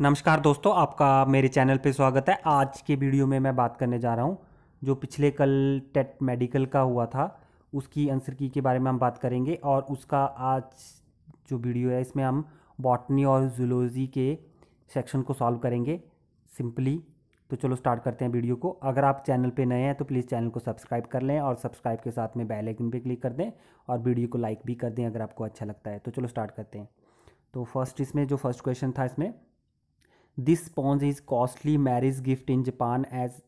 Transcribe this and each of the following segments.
नमस्कार दोस्तों आपका मेरे चैनल पे स्वागत है आज के वीडियो में मैं बात करने जा रहा हूँ जो पिछले कल टेट मेडिकल का हुआ था उसकी आंसर की के बारे में हम बात करेंगे और उसका आज जो वीडियो है इसमें हम बॉटनी और जुलोजी के सेक्शन को सॉल्व करेंगे सिंपली तो चलो स्टार्ट करते हैं वीडियो को अगर आप चैनल पर नए हैं तो प्लीज़ चैनल को सब्सक्राइब कर लें और सब्सक्राइब के साथ में बैलाइकिन पर क्लिक कर दें और वीडियो को लाइक भी कर दें अगर आपको अच्छा लगता है तो चलो स्टार्ट करते हैं तो फर्स्ट इसमें जो फर्स्ट क्वेश्चन था इसमें this sponge is costly marriage gift in Japan as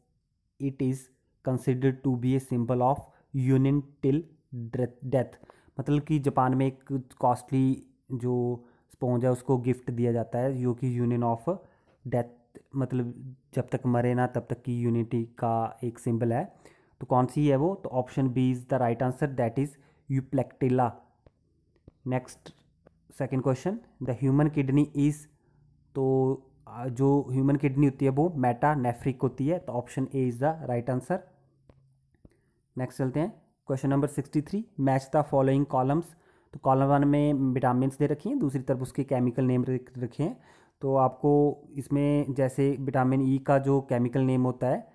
it is consider to be a symbol of union till death मतलब कि जापान में एक कॉस्टली जो स्पॉन्ज है उसको गिफ्ट दिया जाता है जो कि यूनियन ऑफ डेथ मतलब जब तक मरे ना तब तक की यूनिटी का एक सिंबल है तो कौन सी है वो तो option B is the right answer that is Euplectella next second question the human kidney is तो जो ह्यूमन किडनी होती है वो मेटा नेफ्रिक होती है तो option A is the right answer next चलते हैं question number sixty three match the following columns तो कॉलम वन में विटामिन दे रखी हैं दूसरी तरफ उसके केमिकल नेम रखे हैं तो आपको इसमें जैसे विटामिन ई e का जो केमिकल नेम होता है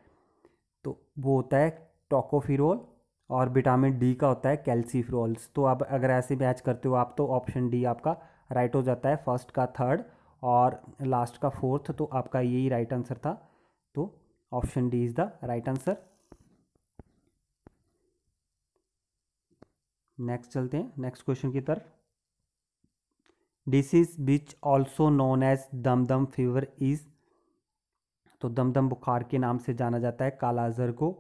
तो वो होता है टोकोफिरोल और विटामिन डी का होता है कैल्सीफ्रोल्स तो आप अगर ऐसे मैच करते हो आप तो ऑप्शन डी आपका राइट हो जाता है फर्स्ट का थर्ड और लास्ट का फोर्थ तो आपका यही राइट आंसर था तो option D is the right answer next चलते हैं नेक्स्ट क्वेश्चन की तरफ disease which also known as Dum Dum fever is तो दम दम बुखार के नाम से जाना जाता है कालाजर को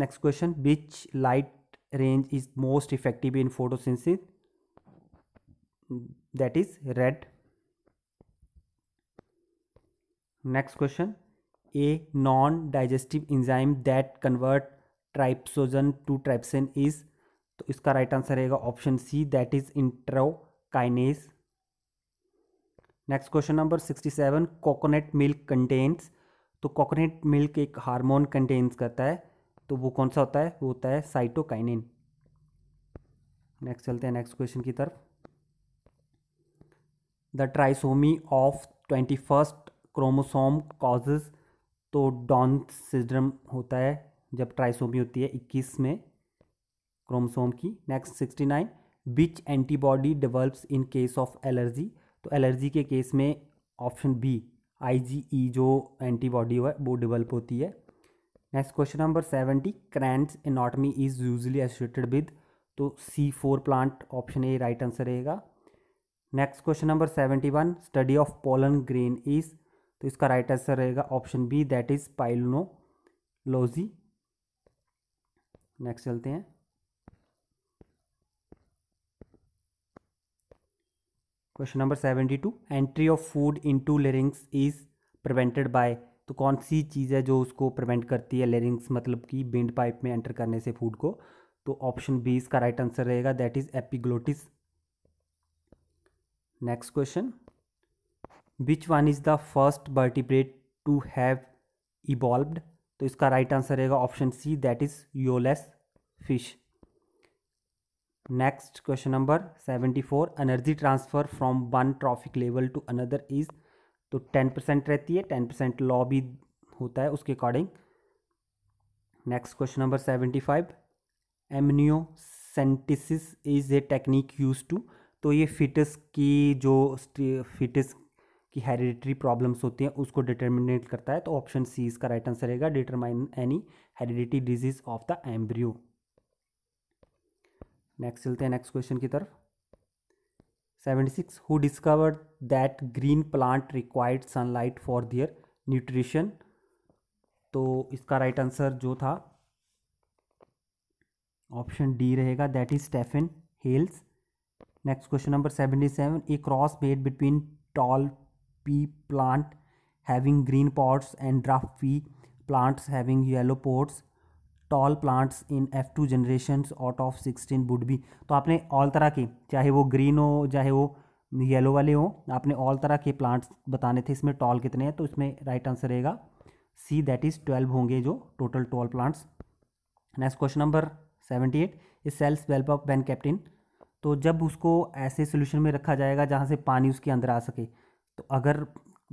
next question which light range is most effective in photosynthesis that is red next question a non digestive enzyme that convert trypsinogen to trypsin is तो इसका राइट आंसर रहेगा option C that is enterokinase next question number sixty seven coconut milk contains तो coconut milk एक hormone contains करता है तो वो कौन सा होता है वो होता है साइटोकाइनिन नेक्स्ट चलते हैं नेक्स्ट क्वेश्चन की तरफ the trisomy of twenty first chromosome causes तो डॉन सिंड्रोम होता है जब ट्राइसोमी होती है इक्कीस में क्रोमोसोम की next sixty nine which antibody develops in case of allergy तो एलर्जी के केस में ऑप्शन बी आईजीई जो एंटीबॉडी है वो डेवलप होती है next question number seventy Kranz anatomy is usually associated with तो C four plant option A right answer रहेगा next question number seventy one study of pollen grain is तो इसका right answer रहेगा option B that is palynology next चलते हैं question number seventy two entry of food into larynx is prevented by तो कौन सी चीज़ है जो उसको प्रिवेंट करती है लेरिंग्स मतलब कि बिंड पाइप में एंटर करने से फूड को तो ऑप्शन बी इसका राइट आंसर रहेगा that is epiglottis next question which one is the first vertebrate to have evolved तो इसका राइट आंसर रहेगा option C that is jawless fish next question number seventy four energy transfer from one trophic level to another is तो ten percent रहती है ten percent law भी होता है उसके according next question number seventy five amniocentesis is a technique use to तो ये foetus की जो फिटस की हेरिडिटरी प्रॉब्लम्स होती हैं उसको डिटर्मिनेट करता है तो ऑप्शन सी इसका राइट आंसर रहेगा determine any heredity disease of the embryo next चलते हैं नेक्स्ट क्वेश्चन की तरफ seventy six who discover that green plant required sunlight for their nutrition तो इसका राइट आंसर जो था ऑप्शन डी रहेगा that is Stephen Hales next question number seventy seven a cross made between tall pea plant having green pods and dwarf pea having yellow pods tall plants in F two generation out of sixteen would be तो आपने all तरह के चाहे वो green हो चाहे वो yellow वाले हो आपने ऑल तरह के प्लांट्स बताने थे इसमें टॉल कितने हैं तो इसमें राइट आंसर रहेगा सी दैट इज़ ट्वेल्व होंगे जो total tall plants next question number seventy eight is cells whelp of van captain तो जब उसको ऐसे सोल्यूशन में रखा जाएगा जहाँ से पानी उसके अंदर आ सके तो अगर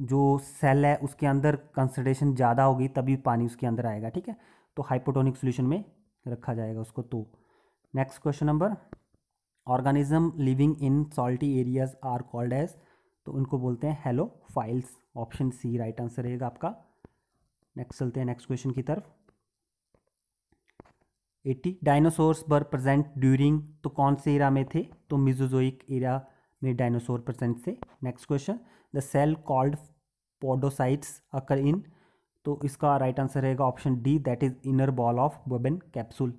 जो सेल है उसके अंदर कंसनट्रेशन ज़्यादा होगी तभी पानी उसके अंदर आएगा ठीक है तो हाइपोटोनिक सोल्यूशन में रखा जाएगा उसको तो next question number organism living in salty areas are called as तो उनको बोलते हैं halophiles option C right answer रहेगा आपका नेक्स्ट चलते हैं नेक्स्ट क्वेश्चन की तरफ eighty dinosaurs were present during तो कौन से एरा में थे तो मिजोजोइक एरिया में डायनासोर प्रजेंट थे next question the cell called podocytes occur in तो इसका राइट आंसर रहेगा option D that is inner ball of Bowman's capsule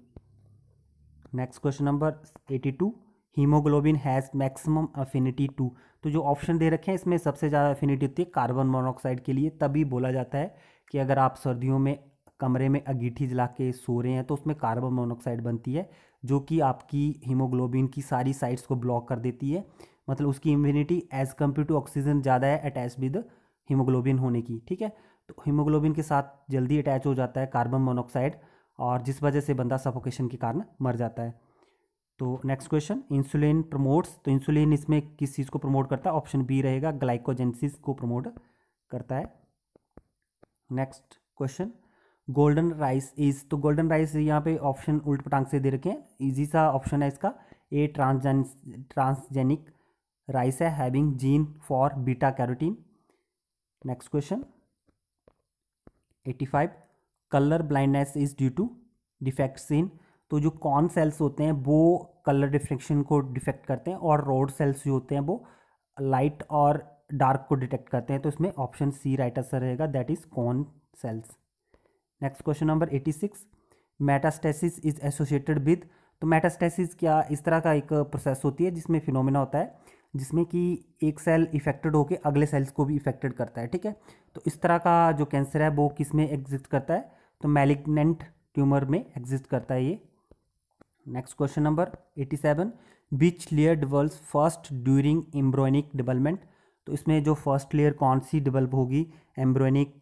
next question number eighty two haemoglobin has maximum affinity to तो जो option दे रखे हैं इसमें सबसे ज़्यादा अफिनिटी होती है कार्बन मोनोऑक्साइड के लिए तभी बोला जाता है कि अगर आप सर्दियों में कमरे में अगीठी जला के सो रहे हैं तो उसमें कार्बन मोनोक्साइड बनती है जो कि आपकी हीमोग्लोबिन की सारी साइट्स को ब्लॉक कर देती है मतलब उसकी immunity as compared to oxygen ज़्यादा है अटैच विद हीमोग्लोबिन होने की ठीक है तो हीमोग्लोबिन के साथ जल्दी अटैच हो जाता है कार्बन मोनोक्साइड और जिस वजह से बंदा सफोकेशन के कारण मर जाता है तो नेक्स्ट क्वेश्चन इंसुलिन प्रमोट्स तो इंसुलिन इसमें किस चीज़ को प्रमोट करता है ऑप्शन बी रहेगा ग्लाइकोजेंसिस को प्रमोट करता है next question golden rice is तो गोल्डन राइस यहाँ पे ऑप्शन उल्ट पटांग से दे रखे हैं इजी सा ऑप्शन है इसका ए ट्रांसजेन ट्रांसजेनिक राइस है having gene for beta carotene next question 85 colour blindness is due to defects in तो जो कॉर्न सेल्स होते हैं वो कलर डिफ्रेक्शन को डिफेक्ट करते हैं और रोड सेल्स जो होते हैं वो लाइट और डार्क को डिटेक्ट करते हैं तो इसमें ऑप्शन सी राइट आंसर रहेगा that is cone cells next question number eighty six metastasis is associated with तो मेटास्टेसिस क्या इस तरह का एक प्रोसेस होती है जिसमें फिनोमिना होता है जिसमें कि एक सेल इफेक्टेड होकर अगले सेल्स को भी इफेक्टेड करता है ठीक है तो इस तरह का जो कैंसर है वो किस में एग्जिस्ट करता है तो मैलिग्नेंट ट्यूमर में एग्जिस्ट करता है ये next question number eighty seven which layer develop first during embryonic development तो इसमें जो फर्स्ट लेयर कौन सी डिवेल्प होगी एम्ब्रोनिक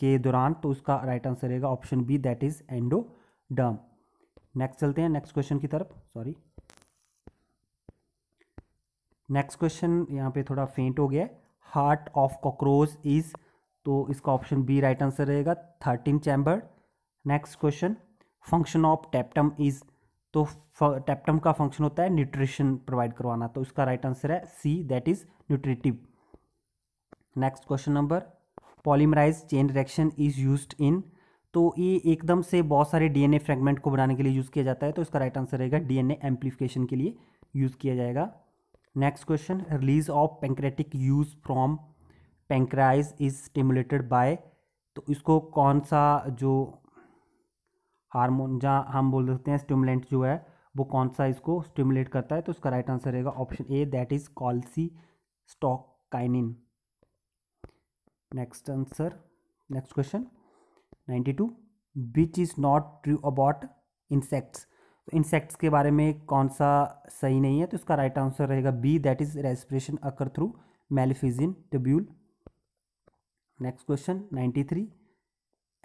के दौरान तो उसका राइट आंसर रहेगा option B that is endoderm next चलते हैं नेक्स्ट क्वेश्चन की तरफ सॉरी नेक्स्ट क्वेश्चन यहाँ पे थोड़ा फेंट हो गया हार्ट ऑफ कॉकरोच इज तो इसका ऑप्शन बी राइट आंसर रहेगा thirteen chamber next question function of tapetum is तो टैप्टम का फंक्शन होता है न्यूट्रिशन प्रोवाइड करवाना तो इसका राइट आंसर है C that is nutritive next question number polymerise chain reaction is used in तो ये एकदम से बहुत सारे डीएनए फ्रेगमेंट को बनाने के लिए यूज़ किया जाता है तो इसका राइट आंसर रहेगा डीएनए एम्प्लीफिकेशन के लिए यूज़ किया जाएगा next question release of pancreatic juice from pancreas is stimulated by तो इसको कौन सा जो हार्मोन जहाँ हम बोल सकते हैं स्टिमुलेंट जो है वो कौन सा इसको स्टिमुलेट करता है तो इसका राइट आंसर रहेगा option A that is cholecystokinin next answer next question ninety two which is not true about insects insects के बारे में कौन सा सही नहीं है तो इसका राइट आंसर रहेगा B that is respiration occur through Malpighian tubule next question ninety three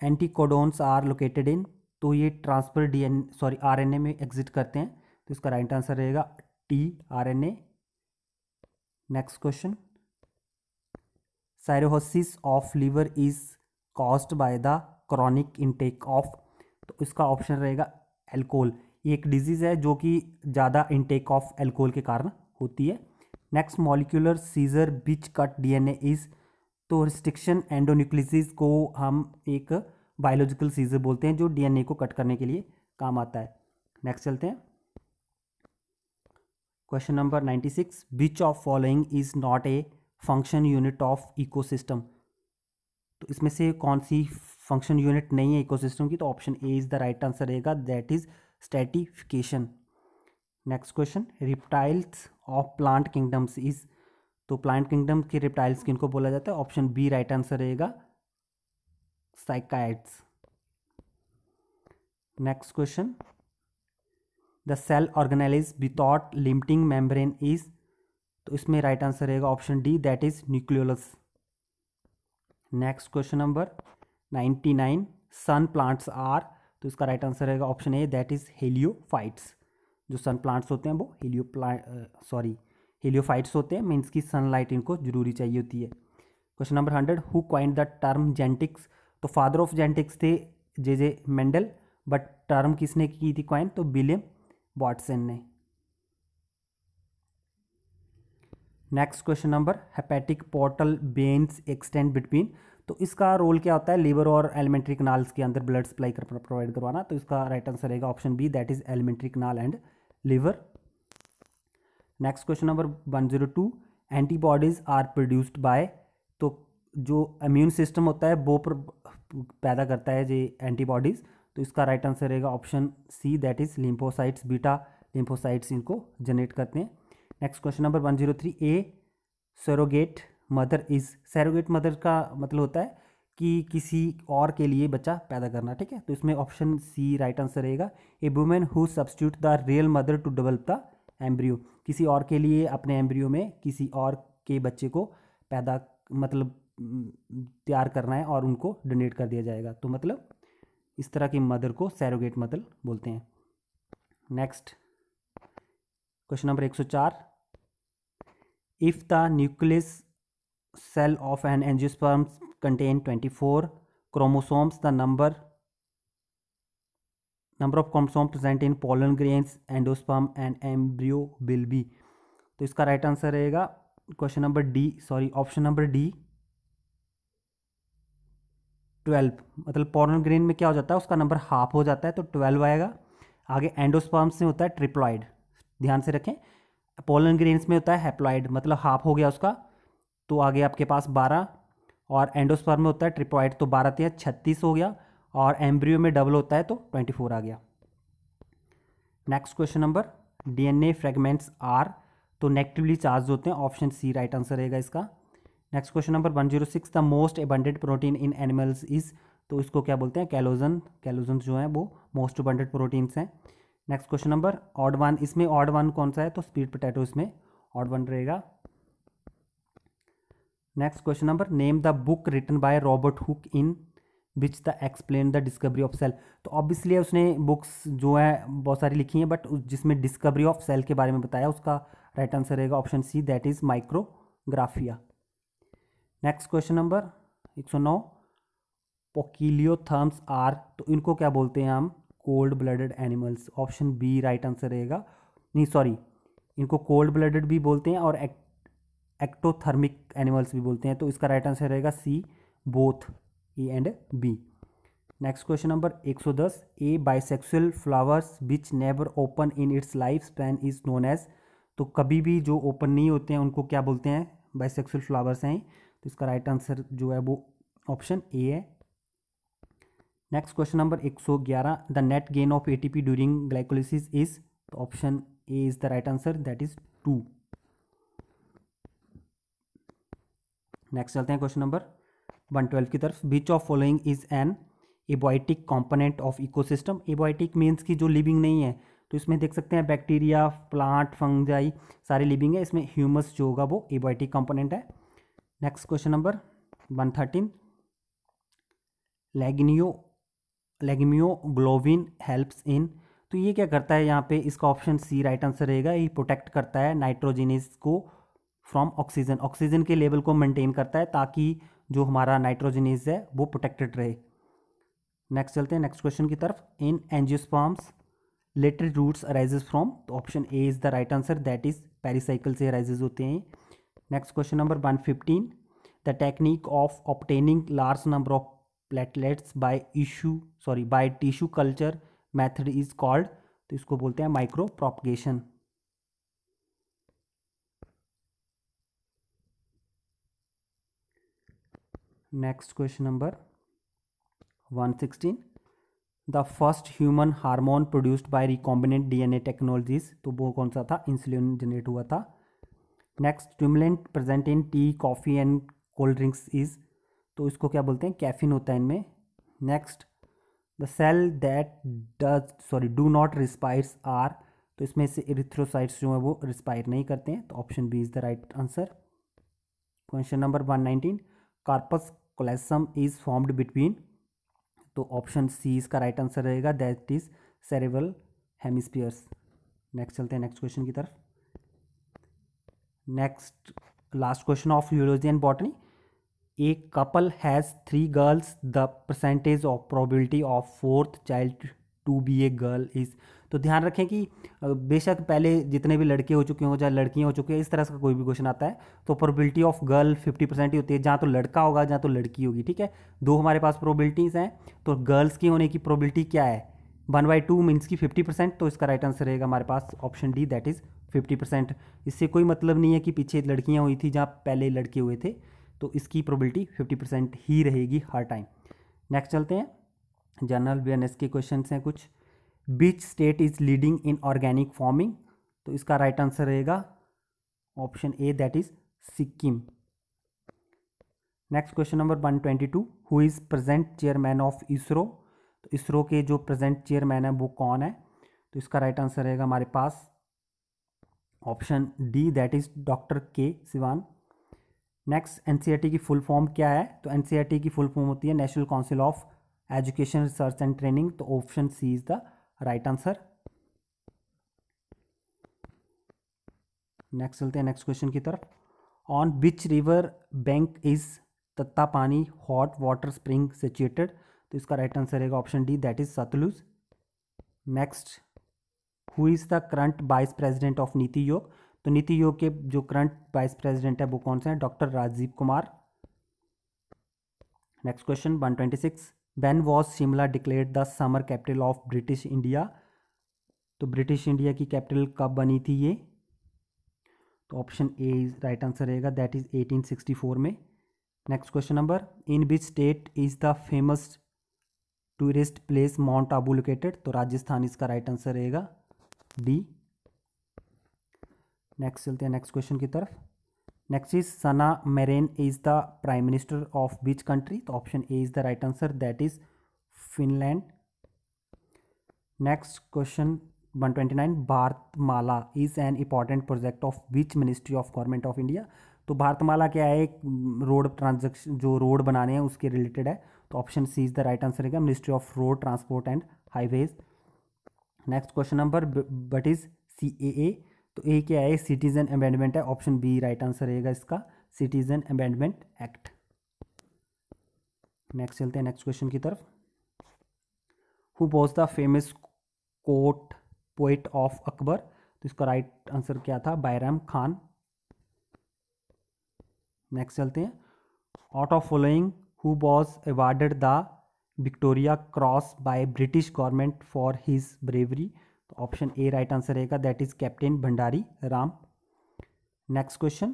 anticodons are located in तो ये transfer D N sorry R N A में एग्जिट करते हैं तो इसका राइट आंसर रहेगा T R N A next question cirrhosis of liver is caused by the chronic intake of तो इसका ऑप्शन रहेगा एल्कोहल ये एक डिजीज़ है जो कि ज़्यादा इनटेक ऑफ एल्कोहल के कारण होती है next molecular scissor which cut DNA is तो रिस्ट्रिक्शन एंडोन्यूक्लिसिस को हम एक बायोलॉजिकल सीजर बोलते हैं जो डीएनए को कट करने के लिए काम आता है नेक्स्ट चलते हैं question number ninety six which of following is not a function unit of ecosystem तो इसमें से कौन सी फंक्शन यूनिट नहीं है इकोसिस्टम की तो option A is the right answer रहेगा that is stratification next question reptiles of plant kingdoms is तो प्लांट किंगडम के रिप्टाइल्स किन को बोला जाता है ऑप्शन बी राइट आंसर रहेगा cycads next question the cell organise without limiting membrane is तो इसमें राइट आंसर रहेगा option D that is nucleolus next question number ninety nine sun plants are तो इसका राइट आंसर रहेगा option A that is heliophytes जो sun plants होते हैं वो हेलियो सॉरी हेलियोफाइट्स होते हैं मीन्स की सनलाइट इनको जरूरी चाहिए होती है question number hundred who coined the term genetics तो फादर ऑफ जेंटिक्स थे J J Mendel but term किसने की थी क्वाइन तो विलियम वॉटसन ने next question number hepatic portal veins extend between तो इसका रोल क्या होता है लीवर और एलिमेंट्री कनाल्स के अंदर ब्लड सप्लाई कर प्रोवाइड करवाना तो इसका राइट आंसर रहेगा option B that is alimentary canal and liver next question number one zero two antibodies are produced by तो जो इम्यून सिस्टम होता है वो पैदा करता है जे एंटीबॉडीज़ तो इसका राइट आंसर रहेगा option C that is lymphocytes beta lymphocytes इनको जनरेट करते हैं next question number one zero three a surrogate mother is surrogate mother का मतलब होता है कि किसी और के लिए बच्चा पैदा करना ठीक है तो इसमें ऑप्शन सी राइट आंसर रहेगा a women who substitute the real mother to develop the embryo किसी और के लिए अपने एम्ब्रियो में किसी और के बच्चे को पैदा मतलब तैयार करना है और उनको डोनेट कर दिया जाएगा तो मतलब इस तरह की मदर को सैरोगेट मदर बोलते हैं next question number 104 if the nucleus cell of an angiosperm contain 24 chromosomes the number number of chromosome present in pollen grains endosperm and embryo will be तो इसका राइट आंसर रहेगा question number D sorry option number D twelve मतलब pollen grain में क्या हो जाता है उसका नंबर हाफ हो जाता है तो ट्वेल्व आएगा आगे एंडोस्पर्म्स में होता है ट्रिप्लॉइड ध्यान से रखें पोलन ग्रेन्स में होता है हैप्लॉइड मतलब हाफ हो गया उसका तो आ गया आपके पास बारह और एंडोस्पर्म में होता है ट्रिप्लॉइड तो बारह तेरह तो छत्तीस हो गया और एम्ब्रियो में डबल होता है तो ट्वेंटी फोर आ गया next question number DNA fragments are तो नेगेटिवली चार्ज होते हैं ऑप्शन सी राइट आंसर रहेगा इसका next question number one zero six the most abundant protein in animals is तो इसको क्या बोलते हैं कैलोजन कैलोजन जो हैं वो मोस्ट एबंडेंट प्रोटीन्स हैं next question number odd one इसमें ऑड वन कौन सा है तो स्पीड पोटैटो इसमें ऑड वन रहेगा next question number name the book written by Robert Hooke in which the explain the discovery of cell तो obviously उसने बुक्स जो है बहुत सारी लिखी हैं बट जिसमें डिस्कवरी ऑफ सेल के बारे में बताया उसका राइट आंसर रहेगा option C that is Micrographia next question number एक सौ नौ पोकिलियो थर्म्स आर तो इनको क्या बोलते हैं हम cold blooded animals option B right answer रहेगा नहीं सॉरी इनको कोल्ड ब्लडेड भी बोलते हैं और एक्टोथर्मिक एनिमल्स भी बोलते हैं तो इसका राइट आंसर रहेगा C both A and B next question number 110 a bisexual flowers which never open in its life span is known as तो कभी भी जो ओपन नहीं होते हैं उनको क्या बोलते हैं बाइसेक्सुअल फ्लावर्स हैं तो इसका राइट आंसर जो है वो ऑप्शन ए है next question number 111 the net gain of ATP during glycolysis is option A is the right answer that is two next चलते हैं क्वेश्चन नंबर 112 की तरफ which of following is an abiotic component of ecosystem abiotic means की जो living नहीं है तो इसमें देख सकते हैं बैक्टीरिया प्लांट फंगजाई सारे लिविंग है इसमें ह्यूमस जो होगा वो एबॉइटिक कॉम्पोनेंट है next question number one thirteen लेगनियो लेगमियोग्लोविन हेल्प्स इन तो ये क्या करता है यहाँ पे इसका ऑप्शन सी राइट आंसर रहेगा ये प्रोटेक्ट करता है नाइट्रोजिनिस को फ्रॉम ऑक्सीजन ऑक्सीजन के लेवल को मेंटेन करता है ताकि जो हमारा नाइट्रोजिनिस है वो प्रोटेक्टेड रहे नेक्स्ट चलते हैं नेक्स्ट क्वेश्चन की तरफ in angiosperms lateral roots arises from तो option A is the right answer that is pericycle से अराइजेज होते हैं next question number one fifteen the technique of obtaining large number of plantlets by issue sorry by tissue culture method is called तो इसको बोलते हैं micro propagation next question number one sixteen the first human hormone produced by recombinant DNA technologies तो वो कौन सा था insulin generate हुआ था next stimulant present in tea coffee and cold drinks is तो इसको क्या बोलते हैं कैफिन होता है इनमें next the cell that does sorry do not respires are तो इसमें से इरिथ्रोसाइट्स जो है वो रिस्पायर नहीं करते हैं तो option B is the right answer question number one nineteen corpus callosum is formed between तो ऑप्शन सी इसका राइट आंसर रहेगा that is cerebral hemispheres next चलते हैं नेक्स्ट क्वेश्चन की तरफ नेक्स्ट लास्ट क्वेश्चन ऑफ यूरोजियन botany a couple has three girls the percentage of probability of fourth child to be a girl is तो ध्यान रखें कि बेशक पहले जितने भी लड़के हो चुके हों चाहे लड़कियां हो चुकी हैं इस तरह का कोई भी क्वेश्चन आता है तो probability of girl fifty percent ही होती है जहाँ तो लड़का होगा जहाँ तो लड़की होगी ठीक है दो हमारे पास प्रोबेबिलिटीज़ हैं तो गर्ल्स की होने की प्रोबिलिटी क्या है वन बाई टू मीन्स की फिफ्टी परसेंट तो इसका राइट आंसर रहेगा हमारे पास option D that is fifty percent इससे कोई मतलब नहीं है कि पीछे लड़कियाँ हुई थी जहाँ पहले लड़के हुए थे तो इसकी प्रोबेबिलिटी फिफ्टी परसेंट ही रहेगी हर टाइम नेक्स्ट चलते हैं जनरल अवेयरनेस के क्वेश्चन हैं कुछ which state is leading in organic farming तो इसका राइट आंसर रहेगा option A that is Sikkim next question number one twenty two who is present chairman of ISRO तो इसरो के जो प्रेजेंट चेयरमैन है वो कौन है तो इसका राइट आंसर रहेगा हमारे पास option D that is doctor K Sivan next N e की फुल फॉर्म क्या है तो एन e की फुल फॉर्म होती है national council of education research and training तो option C is the right answer next चलते हैं नेक्स्ट क्वेश्चन की तरफ on which river bank is Tattapani hot water spring situated तो इसका राइट आंसर रहेगा option D that is Sutlej next who is the current vice president of NITI Aayog तो नीति योग के जो करंट वाइस प्रेसिडेंट है वो कौन से हैं doctor Rajiv Kumar next question one twenty six when was Shimla declared the summer capital of British India तो ब्रिटिश इंडिया की कैपिटल कब बनी थी ये तो ऑप्शन ए राइट आंसर रहेगा दैट इज फोर में next question number in which state is the famous tourist place mount Abu located तो राजस्थान इसका राइट आंसर रहेगा डी नेक्स्ट चलते हैं नेक्स्ट क्वेश्चन की तरफ next is Sanna Marin is the prime minister of which country तो option A is the right answer that is Finland next question 129 Bharatmala is an important project of which ministry of government of India तो भारतमाला क्या है एक road mm, transaction जो road बनाने हैं उसके related है तो option C is the right answer है ministry of road transport and highways next question number what is C A A तो ए क्या है सिटीजन अमेंडमेंट है ऑप्शन बी राइट आंसर रहेगा इसका सिटीजन अमेंडमेंट एक्ट नेक्स्ट चलते हैं next question की तरफ who was the famous court poet of Akbar तो इसका राइट right आंसर क्या था बायराम खान नेक्स्ट चलते हैं out of following who was awarded the Victoria Cross by British government for his bravery तो ऑप्शन ए राइट आंसर रहेगा that is captain Bhandari Ram next question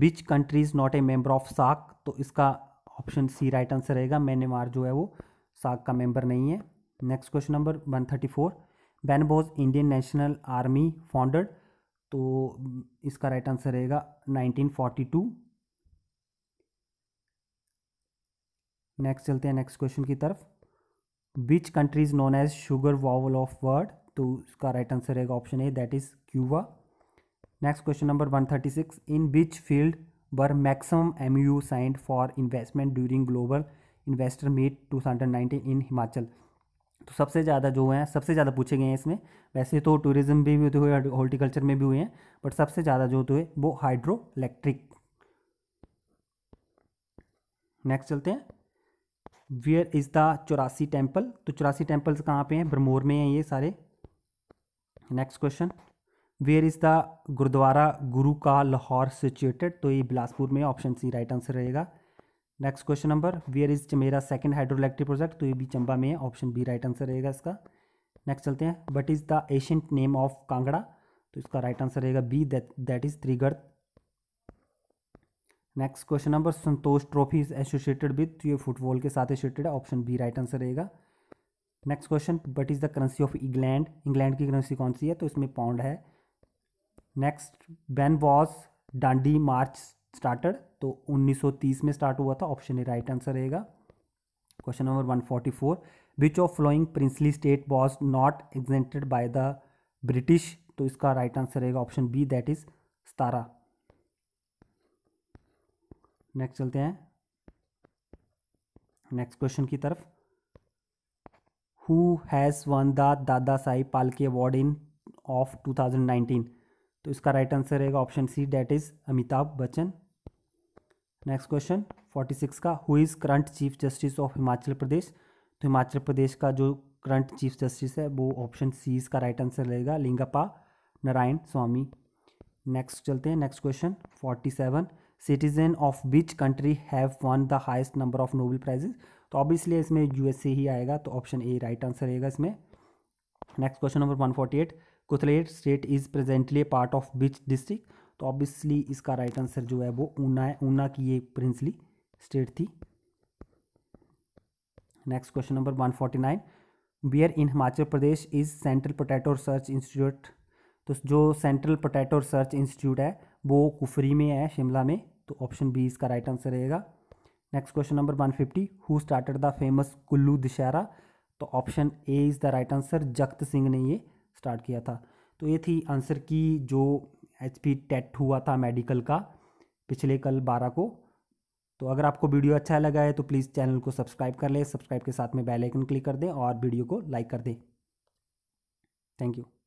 which country is not a member of साक तो इसका option C right answer रहेगा म्यांमार जो है वो साक का मेंबर नहीं है next question number one thirty four when was Indian National Army founded तो इसका राइट आंसर रहेगा नाइनटीन फोर्टी टू नेक्स्ट चलते हैं नेक्स्ट क्वेश्चन की तरफ which countries known as sugar bowl of world तो उसका राइट आंसर रहेगा option A that is Cuba next question number one thirty six in which field were maximum M U signed for investment during global investor meet two thousand nineteen in Himachal तो सबसे ज़्यादा जो हैं सबसे ज़्यादा पूछे गए हैं इसमें वैसे तो टूरिज्म भी हुए हुए हॉर्टिकल्चर में भी हुए हैं बट सबसे ज़्यादा जो होते हुए वो हाइड्रो इलेक्ट्रिक नेक्स्ट चलते हैं where is the Chaurasi temple तो चौरासी टेम्पल्स कहाँ पे हैं ब्रह्मोर में हैं ये सारे next question where is the gurudwara Guru Ka Lahore situated तो ये बिलासपुर में ऑप्शन सी राइट आंसर रहेगा next question number where is Chamera second hydro electric project तो ये भी चंबा में है ऑप्शन बी राइट आंसर रहेगा इसका नेक्स्ट चलते हैं what is the ancient name of Kangra तो इसका राइट आंसर रहेगा B that is Trigarh next question number Santosh trophy is associated with ये फुटबॉल के साथ एसोसिएटेड है ऑप्शन बी राइट आंसर रहेगा next question what is the currency of England England की currency कौन सी है तो इसमें पाउंड है next when was Dandi march started तो 1930 में स्टार्ट हुआ था ऑप्शन ए राइट आंसर रहेगा question number 144 which of following princely state was not exempted by the British तो इसका राइट आंसर रहेगा option B that is Satara next चलते हैं नेक्स्ट क्वेश्चन की तरफ who has won the Dadasaheb Phalke award in of 2019 तो इसका राइट आंसर रहेगा option C that is Amitabh Bachchan next question 46 का who is current chief justice of Himachal Pradesh तो हिमाचल प्रदेश का जो करंट चीफ जस्टिस है वो ऑप्शन सी इसका राइट आंसर रहेगा लिंगप्पा नारायण स्वामी नेक्स्ट चलते हैं next question 47 citizen of which country have won the highest number of Nobel prizes तो ऑब्वियसली इसमें यूएसए ही आएगा तो ऑप्शन ए राइट आंसर रहेगा इसमें next question number one forty eight Kutlehar state is presently part of which district तो obviously इसका right answer जो है वो ऊना है ऊना की ये प्रिंसली स्टेट थी next question number one forty nine where in Himachal Pradesh is central potato research institute तो जो सेंट्रल पोटैटो रिसर्च इंस्टीट्यूट है वो कुफरी में है शिमला में तो ऑप्शन बी इसका राइट आंसर रहेगा next question number one fifty who started the famous Kullu Dussehra तो option A is the right answer Jagat Singh ने ये स्टार्ट किया था तो ये थी आंसर की जो एच पी टेट हुआ था मेडिकल का पिछले कल बारह को तो अगर आपको वीडियो अच्छा लगा है तो प्लीज़ चैनल को सब्सक्राइब कर लें सब्सक्राइब के साथ में बेल आइकन क्लिक कर दें और वीडियो को लाइक कर दें थैंक यू